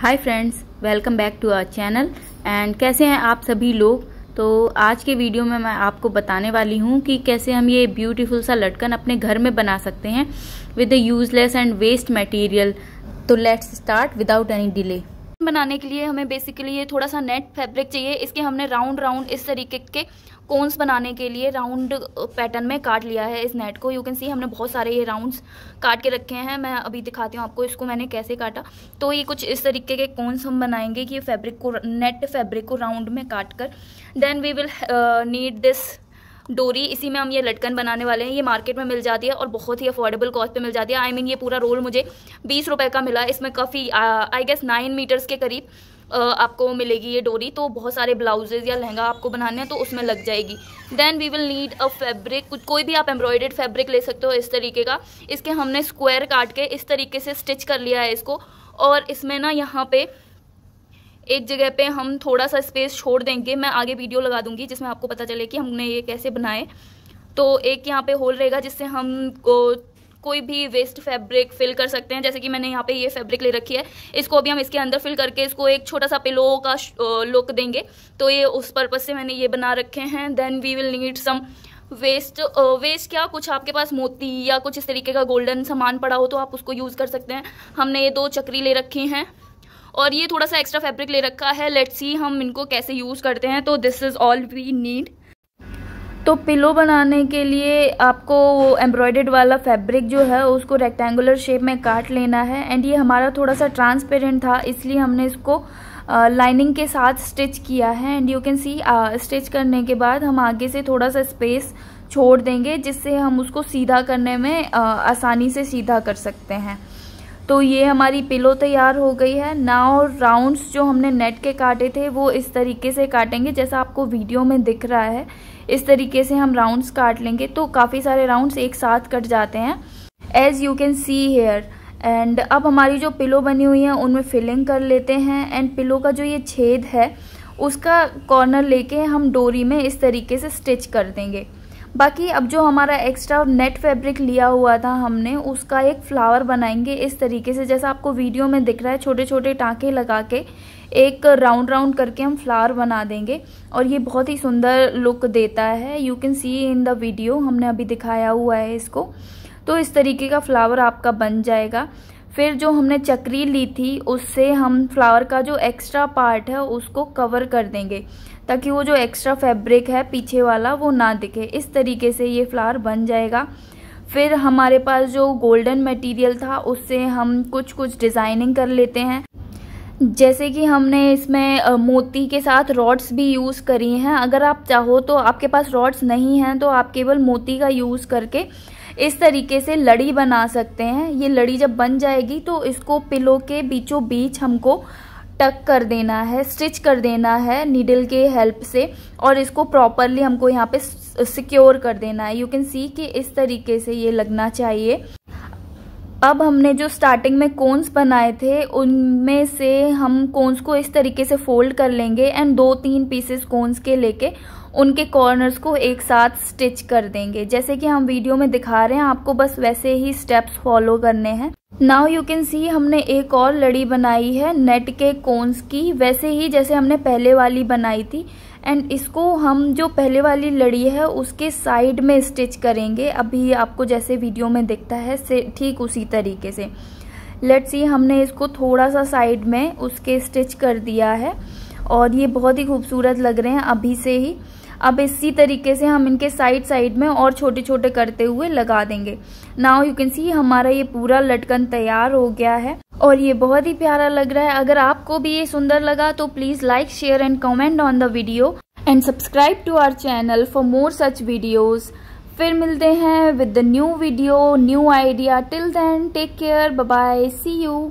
hi friends welcome back to our channel and कैसे हैं आप सभी लोग तो आज के वीडियो में मैं आपको बताने वाली हूँ कि कैसे हम ये ब्यूटीफुल सा लटकन अपने घर में बना सकते हैं with a useless and waste material तो let's start without any delay बनाने के लिए हमें बेसिकली ये थोड़ा सा नेट फैब्रिक चाहिए इसके हमने राउंड राउंड इस तरीके के कोन्स बनाने के लिए राउंड पैटर्न में काट लिया है इस नेट को यू कैन सी हमने बहुत सारे ये राउंड्स काट के रखे हैं मैं अभी दिखाती हूँ आपको इसको मैंने कैसे काटा तो ये कुछ इस तरीके के कोन्स हम बनाएंगे कि फैब्रिक को नेट फैब्रिक को राउंड में काट कर then we will need this डोरी इसी में हम ये लटकन बनाने वाले हैं ये मार्केट में मिल जाती है और बहुत ही अफोर्डेबल कॉस्ट पे मिल जाती है आई I मीन mean, ये पूरा रोल मुझे बीस रुपये का मिला इसमें काफ़ी आई गेस नाइन मीटर्स के करीब आपको मिलेगी ये डोरी तो बहुत सारे ब्लाउजेज या लहंगा आपको बनाने हैं तो उसमें लग जाएगी then we will need a fabric कुछ कोई भी आप एम्ब्रॉयडेड फैब्रिक ले सकते हो इस तरीके का इसके हमने स्क्वायर काट के इस तरीके से स्टिच कर लिया है इसको और इसमें ना यहाँ पे एक जगह पे हम थोड़ा सा स्पेस छोड़ देंगे मैं आगे वीडियो लगा दूंगी जिसमें आपको पता चले कि हमने ये कैसे बनाए तो एक यहाँ पे होल रहेगा जिससे हम को, कोई भी वेस्ट फैब्रिक फिल कर सकते हैं जैसे कि मैंने यहाँ पे ये फैब्रिक ले रखी है इसको अभी हम इसके अंदर फिल करके इसको एक छोटा सा पिलो का लुक देंगे तो ये उस पर्पज़ से मैंने ये बना रखे हैं then we will need some waste waste क्या कुछ आपके पास मोती या कुछ इस तरीके का गोल्डन सामान पड़ा हो तो आप उसको यूज़ कर सकते हैं हमने ये दो चक्री ले रखी हैं और ये थोड़ा सा एक्स्ट्रा फैब्रिक ले रखा है लेट सी हम इनको कैसे यूज़ करते हैं तो this is all we need तो पिलो बनाने के लिए आपको एम्ब्रॉयडेड वाला फैब्रिक जो है उसको रेक्टेंगुलर शेप में काट लेना है एंड ये हमारा थोड़ा सा ट्रांसपेरेंट था इसलिए हमने इसको लाइनिंग uh, के साथ स्टिच किया है and you can see stitch करने के बाद हम आगे से थोड़ा सा स्पेस छोड़ देंगे जिससे हम उसको सीधा करने में uh, आसानी से सीधा कर सकते हैं तो ये हमारी पिलो तैयार हो गई है नाव राउंड्स जो हमने नेट के काटे थे वो इस तरीके से काटेंगे जैसा आपको वीडियो में दिख रहा है इस तरीके से हम राउंड्स काट लेंगे तो काफ़ी सारे राउंड्स एक साथ कट जाते हैं as you can see here and अब हमारी जो पिलो बनी हुई है उनमें फिलिंग कर लेते हैं एंड पिलो का जो ये छेद है उसका कॉर्नर लेके हम डोरी में इस तरीके से स्टिच कर देंगे बाकी अब जो हमारा एक्स्ट्रा नेट फैब्रिक लिया हुआ था हमने उसका एक फ्लावर बनाएंगे इस तरीके से जैसा आपको वीडियो में दिख रहा है छोटे छोटे टाँके लगा के एक राउंड राउंड करके हम फ्लावर बना देंगे और ये बहुत ही सुंदर लुक देता है you can see in the video हमने अभी दिखाया हुआ है इसको तो इस तरीके का फ्लावर आपका बन जाएगा फिर जो हमने चक्री ली थी उससे हम फ्लावर का जो एक्स्ट्रा पार्ट है उसको कवर कर देंगे ताकि वो जो एक्स्ट्रा फैब्रिक है पीछे वाला वो ना दिखे इस तरीके से ये फ्लावर बन जाएगा फिर हमारे पास जो गोल्डन मटेरियल था उससे हम कुछ कुछ डिज़ाइनिंग कर लेते हैं जैसे कि हमने इसमें मोती के साथ रॉड्स भी यूज़ करी हैं अगर आप चाहो तो आपके पास रॉड्स नहीं हैं तो आप केवल मोती का यूज़ करके इस तरीके से लड़ी बना सकते हैं ये लड़ी जब बन जाएगी तो इसको पिलो के बीचों बीच हमको टक कर देना है स्टिच कर देना है नीडल के हेल्प से और इसको प्रॉपरली हमको यहाँ पे सिक्योर कर देना है यू कैन सी कि इस तरीके से ये लगना चाहिए अब हमने जो स्टार्टिंग में कोन्स बनाए थे उनमें से हम कोन्स को इस तरीके से फोल्ड कर लेंगे एंड दो तीन पीसेस कोन्स के लेके उनके कॉर्नर्स को एक साथ स्टिच कर देंगे जैसे कि हम वीडियो में दिखा रहे हैं आपको बस वैसे ही स्टेप्स फॉलो करने हैं नाउ यू कैन सी हमने एक और लड़ी बनाई है नेट के कोन्स की वैसे ही जैसे हमने पहले वाली बनाई थी एंड इसको हम जो पहले वाली लड़ी है उसके साइड में स्टिच करेंगे अभी आपको जैसे वीडियो में दिखता है से ठीक उसी तरीके से लेट्स सी हमने इसको थोड़ा सा साइड में उसके स्टिच कर दिया है और ये बहुत ही खूबसूरत लग रहे हैं अभी से ही अब इसी तरीके से हम इनके साइड साइड में और छोटे छोटे करते हुए लगा देंगे नाउ यू कैन सी हमारा ये पूरा लटकन तैयार हो गया है और ये बहुत ही प्यारा लग रहा है अगर आपको भी ये सुंदर लगा तो please like share and comment on the video and subscribe to our channel for more such videos फिर मिलते हैं with the new video new idea till then take care bye bye see you